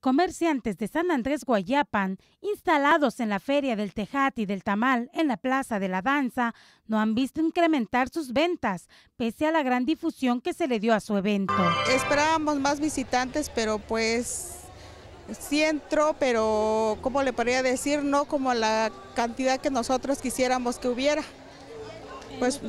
Comerciantes de San Andrés Guayapan, instalados en la feria del Tejate y del Tamal en la Plaza de la Danza, no han visto incrementar sus ventas, pese a la gran difusión que se le dio a su evento. Esperábamos más visitantes, pero pues sí entró, pero como le podría decir, no como la cantidad que nosotros quisiéramos que hubiera. Pues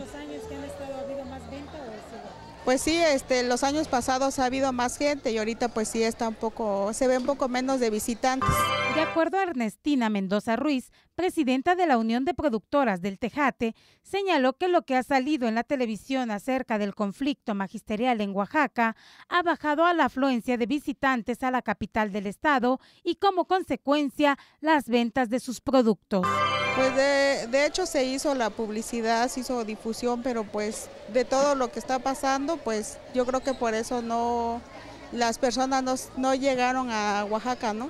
pues sí, este, los años pasados ha habido más gente y ahorita pues sí está un poco, se ve un poco menos de visitantes. De acuerdo a Ernestina Mendoza Ruiz, presidenta de la Unión de Productoras del Tejate, señaló que lo que ha salido en la televisión acerca del conflicto magisterial en Oaxaca ha bajado a la afluencia de visitantes a la capital del estado y como consecuencia las ventas de sus productos. Pues de, de, hecho se hizo la publicidad, se hizo difusión, pero pues de todo lo que está pasando, pues yo creo que por eso no las personas no, llegaron a Oaxaca, ¿no?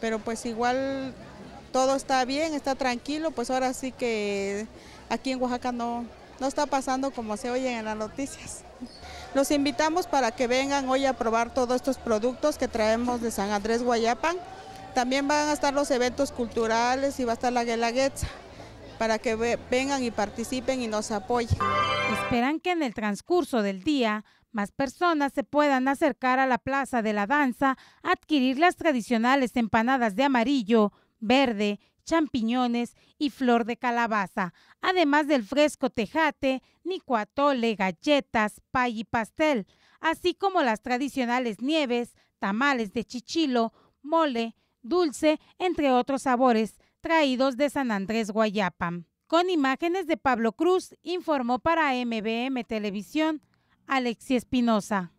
Pero pues igual todo está bien, está tranquilo, pues ahora sí que aquí en Oaxaca no, no está pasando como se oye en las noticias. Los invitamos para que vengan hoy a probar todos estos productos que traemos de San Andrés Guayapan. También van a estar los eventos culturales y va a estar la Guelaguetza para que vengan y participen y nos apoyen. Esperan que en el transcurso del día más personas se puedan acercar a la Plaza de la Danza adquirir las tradicionales empanadas de amarillo, verde, champiñones y flor de calabaza, además del fresco tejate, nicuatole, galletas, pay y pastel, así como las tradicionales nieves, tamales de chichilo, mole, dulce, entre otros sabores, traídos de San Andrés Guayapa. Con imágenes de Pablo Cruz, informó para MBM Televisión, Alexi Espinosa.